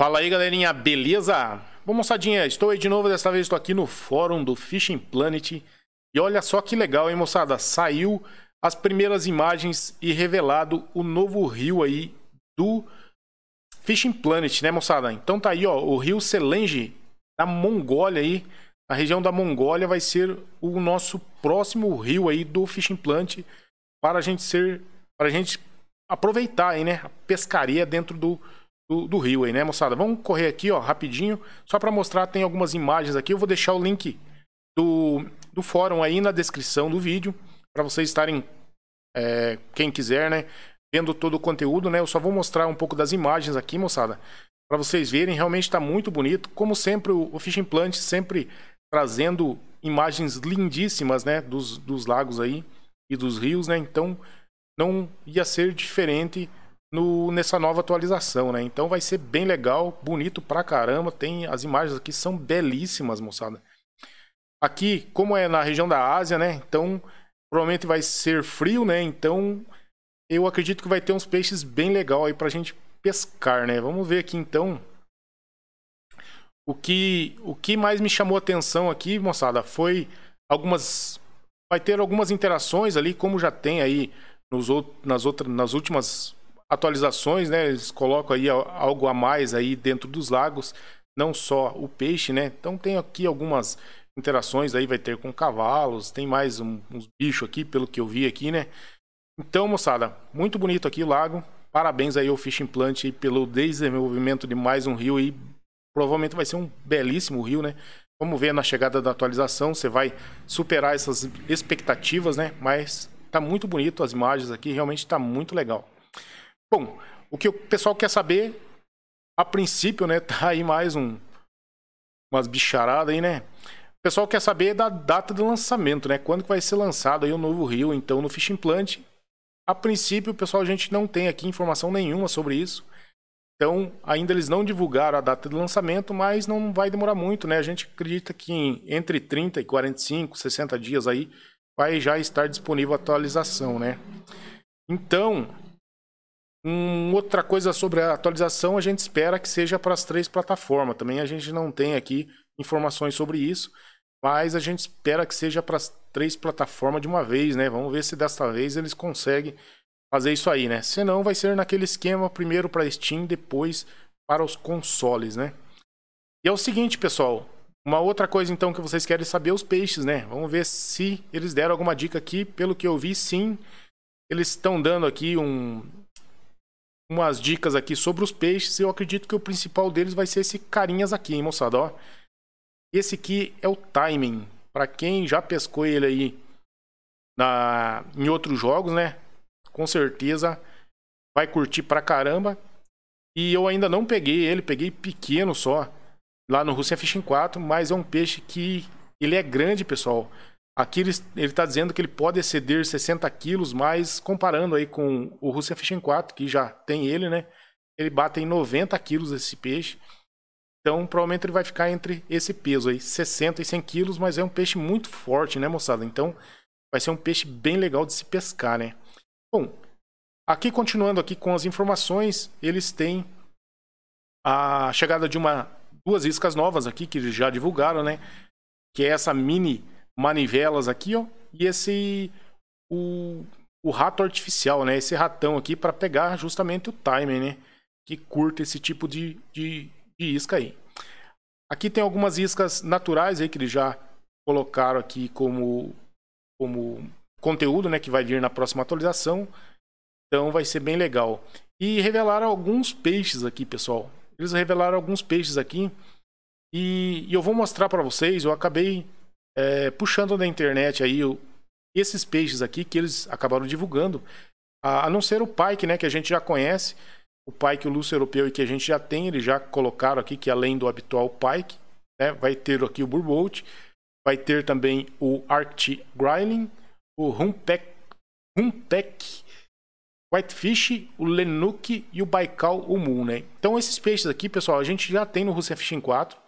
Fala aí, galerinha, beleza? Bom, moçadinha, estou aí de novo, dessa vez estou aqui no fórum do Fishing Planet. E olha só que legal, hein, moçada? Saiu as primeiras imagens e revelado o novo rio aí do Fishing Planet, né, moçada? Então tá aí, ó, o rio Selenge, da Mongólia aí. A região da Mongólia vai ser o nosso próximo rio aí do Fishing Planet para a gente ser... para a gente aproveitar aí, né, a pescaria dentro do do, do Rio aí, né, moçada? Vamos correr aqui, ó, rapidinho, só para mostrar, tem algumas imagens aqui. Eu vou deixar o link do, do fórum aí na descrição do vídeo, para vocês estarem, é, quem quiser, né, vendo todo o conteúdo, né? Eu só vou mostrar um pouco das imagens aqui, moçada, para vocês verem, realmente está muito bonito. Como sempre, o, o Fishing sempre trazendo imagens lindíssimas, né, dos, dos lagos aí e dos rios, né? Então, não ia ser diferente no, nessa nova atualização, né? Então vai ser bem legal, bonito pra caramba. Tem as imagens aqui são belíssimas, moçada. Aqui, como é na região da Ásia, né? Então provavelmente vai ser frio, né? Então eu acredito que vai ter uns peixes bem legal aí pra gente pescar, né? Vamos ver aqui então. O que o que mais me chamou atenção aqui, moçada, foi algumas vai ter algumas interações ali, como já tem aí nos, nas outras nas últimas atualizações, né? Eles colocam aí algo a mais aí dentro dos lagos, não só o peixe, né? Então tem aqui algumas interações aí vai ter com cavalos, tem mais um, uns bichos aqui, pelo que eu vi aqui, né? Então, moçada, muito bonito aqui o lago. Parabéns aí ao Fishing Plant pelo desenvolvimento de mais um rio e provavelmente vai ser um belíssimo rio, né? Vamos ver na chegada da atualização, você vai superar essas expectativas, né? Mas tá muito bonito as imagens aqui, realmente tá muito legal. Bom, o que o pessoal quer saber, a princípio, né? Tá aí mais um. Umas bicharadas aí, né? O pessoal quer saber da data do lançamento, né? Quando que vai ser lançado aí o novo Rio, então, no Fish Implant. A princípio, pessoal, a gente não tem aqui informação nenhuma sobre isso. Então, ainda eles não divulgaram a data do lançamento, mas não vai demorar muito, né? A gente acredita que entre 30 e 45, 60 dias aí vai já estar disponível a atualização, né? Então, um, outra coisa sobre a atualização, a gente espera que seja para as três plataformas. Também a gente não tem aqui informações sobre isso, mas a gente espera que seja para as três plataformas de uma vez, né? Vamos ver se desta vez eles conseguem fazer isso aí, né? Senão vai ser naquele esquema, primeiro para Steam, depois para os consoles, né? E é o seguinte, pessoal, uma outra coisa então que vocês querem saber os peixes, né? Vamos ver se eles deram alguma dica aqui. Pelo que eu vi, sim, eles estão dando aqui um umas dicas aqui sobre os peixes. Eu acredito que o principal deles vai ser esse carinhas aqui, hein, moçada? Ó. Esse aqui é o timing. Para quem já pescou ele aí na, em outros jogos, né? Com certeza vai curtir pra caramba. E eu ainda não peguei ele, peguei pequeno só lá no Rússia Fishing 4, mas é um peixe que ele é grande, pessoal. Aqui ele está dizendo que ele pode exceder 60 quilos, mas comparando aí com o Russian Fishing 4, que já tem ele, né? Ele bate em 90 quilos esse peixe. Então, provavelmente ele vai ficar entre esse peso aí, 60 e 100 quilos, mas é um peixe muito forte, né, moçada? Então, vai ser um peixe bem legal de se pescar, né? Bom, aqui continuando aqui com as informações, eles têm a chegada de uma duas iscas novas aqui que eles já divulgaram, né? Que é essa mini manivelas aqui, ó, e esse o, o rato artificial, né? Esse ratão aqui para pegar justamente o timer, né? Que curta esse tipo de, de, de, isca aí. Aqui tem algumas iscas naturais aí que eles já colocaram aqui como, como conteúdo, né? Que vai vir na próxima atualização. Então vai ser bem legal. E revelaram alguns peixes aqui, pessoal. Eles revelaram alguns peixes aqui. E, e eu vou mostrar para vocês. Eu acabei é, puxando na internet aí o, esses peixes aqui que eles acabaram divulgando, a, a não ser o Pike, né, que a gente já conhece, o Pike, o Lúcio Europeu e que a gente já tem, eles já colocaram aqui que além do habitual Pike, né, vai ter aqui o Burbolt, vai ter também o Arctic Grylling, o Rumpec, Rumpec Whitefish, o Lenuc e o Baikal Umu, né? Então esses peixes aqui, pessoal, a gente já tem no Russell Fishing 4.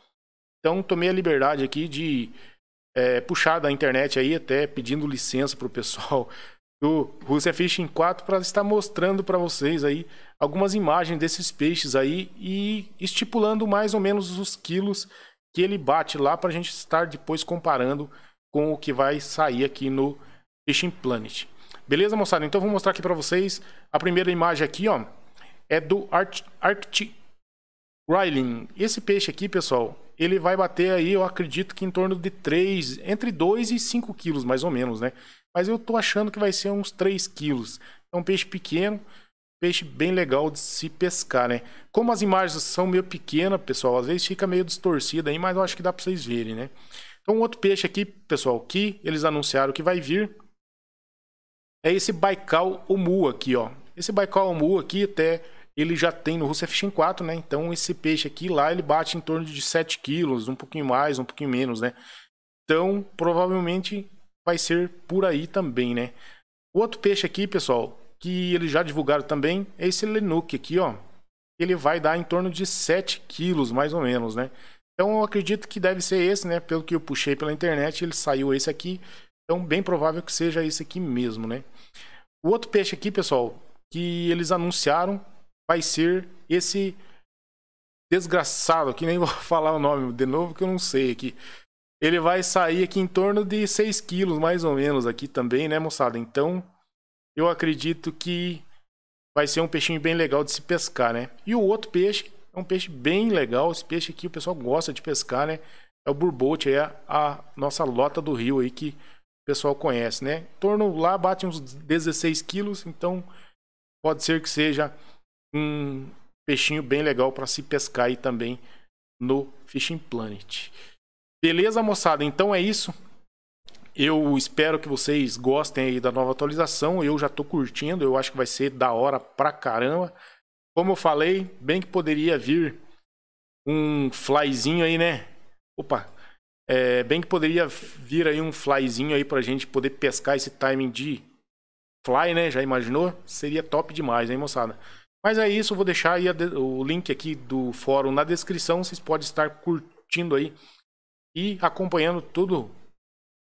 Então tomei a liberdade aqui de é, puxar da internet aí, até pedindo licença para o pessoal do Rússia Fishing 4 para estar mostrando para vocês aí algumas imagens desses peixes aí e estipulando mais ou menos os quilos que ele bate lá para a gente estar depois comparando com o que vai sair aqui no Fishing Planet. Beleza, moçada? Então vou mostrar aqui para vocês a primeira imagem aqui, ó, é do Arctic Riling. Esse peixe aqui, pessoal, ele vai bater aí, eu acredito que em torno de 3, entre 2 e 5 quilos, mais ou menos, né? Mas eu tô achando que vai ser uns 3 quilos. É um peixe pequeno, peixe bem legal de se pescar, né? Como as imagens são meio pequenas, pessoal, às vezes fica meio distorcida aí, mas eu acho que dá para vocês verem, né? Então, outro peixe aqui, pessoal, que eles anunciaram que vai vir é esse Baikal Omu aqui, ó. Esse Baikal Omu aqui até ele já tem no Russo fx 4, né? Então esse peixe aqui lá ele bate em torno de 7 quilos, um pouquinho mais, um pouquinho menos, né? Então provavelmente vai ser por aí também, né? O outro peixe aqui, pessoal, que eles já divulgaram também, é esse Lenuc aqui, ó. Ele vai dar em torno de 7 quilos, mais ou menos, né? Então eu acredito que deve ser esse, né? Pelo que eu puxei pela internet, ele saiu esse aqui. Então bem provável que seja esse aqui mesmo, né? O outro peixe aqui, pessoal, que eles anunciaram vai ser esse desgraçado, que nem vou falar o nome de novo, que eu não sei aqui. Ele vai sair aqui em torno de 6 quilos, mais ou menos, aqui também, né, moçada? Então, eu acredito que vai ser um peixinho bem legal de se pescar, né? E o outro peixe é um peixe bem legal. Esse peixe aqui o pessoal gosta de pescar, né? É o burbote, é a, nossa lota do rio aí que o pessoal conhece, né? Em torno lá bate uns 16 quilos, então pode ser que seja um peixinho bem legal para se pescar aí também no Fishing Planet. Beleza, moçada? Então é isso. Eu espero que vocês gostem aí da nova atualização. Eu já tô curtindo, eu acho que vai ser da hora pra caramba. Como eu falei, bem que poderia vir um flyzinho aí, né? Opa! É, bem que poderia vir aí um flyzinho aí pra gente poder pescar esse timing de fly, né? Já imaginou? Seria top demais, hein, moçada? Mas é isso, vou deixar aí o link aqui do fórum na descrição. Vocês podem estar curtindo aí e acompanhando tudo,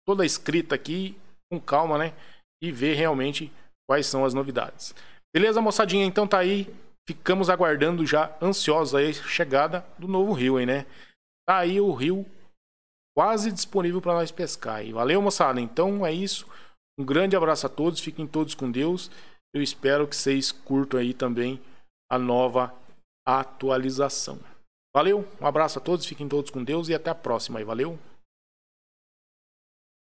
toda a escrita aqui com calma, né? E ver realmente quais são as novidades. Beleza, moçadinha? Então tá aí. Ficamos aguardando já ansiosos aí a chegada do novo rio, hein, né? Tá aí o rio quase disponível para nós pescar. E valeu, moçada. Então é isso. Um grande abraço a todos. Fiquem todos com Deus. Eu espero que vocês curtam aí também a nova atualização. Valeu, um abraço a todos, fiquem todos com Deus e até a próxima. Aí, valeu!